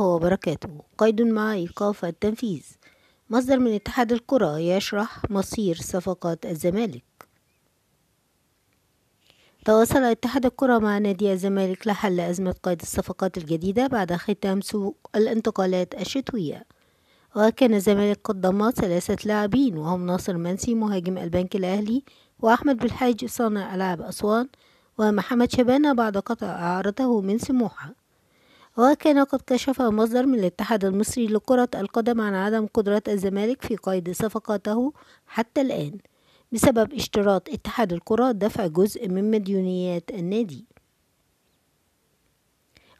وبركاته قيد مع إيقاف التنفيذ مصدر من اتحاد الكرة يشرح مصير صفقات الزمالك تواصل اتحاد الكرة مع نادي الزمالك لحل أزمة قيد الصفقات الجديدة بعد ختام سوق الانتقالات الشتوية وكان الزمالك قد ضم ثلاثة لاعبين وهم ناصر منسي مهاجم البنك الأهلي وأحمد بالحاج صانع ألعاب أسوان ومحمد شبانة بعد قطع إعارته من سموحة وكان قد كشف مصدر من الاتحاد المصري لكرة القدم عن عدم قدرة الزمالك في قيد صفقاته حتى الآن بسبب اشتراط اتحاد الكرة دفع جزء من مديونيات النادي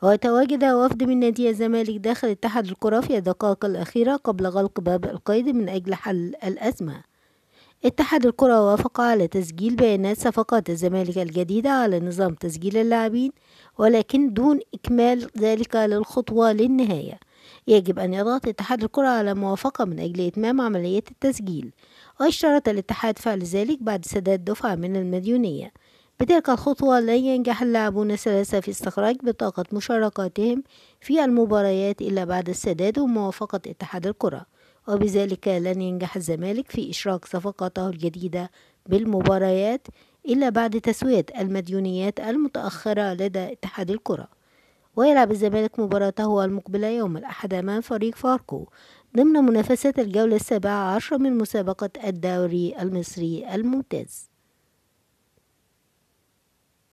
وتواجد وفد من نادي الزمالك داخل اتحاد الكرة في الدقائق الأخيرة قبل غلق باب القيد من أجل حل الأزمة اتحاد الكرة وافق على تسجيل بيانات صفقات الزمالك الجديدة على نظام تسجيل اللاعبين ولكن دون إكمال ذلك للخطوة للنهاية يجب أن يضغط اتحاد الكرة على موافقة من أجل إتمام عملية التسجيل واشترط الاتحاد فعل ذلك بعد سداد دفعة من المديونية بتلك الخطوة لن ينجح اللاعبون الثلاثة في استخراج بطاقة مشاركاتهم في المباريات إلا بعد السداد وموافقة اتحاد الكرة وبذلك لن ينجح الزمالك في إشراك صفقاته الجديدة بالمباريات إلا بعد تسوية المديونيات المتأخرة لدى اتحاد الكرة ويلعب الزمالك مباراته المقبلة يوم الأحد أمام فريق فاركو ضمن منافسة الجولة السابعة عشر من مسابقة الدوري المصري الممتاز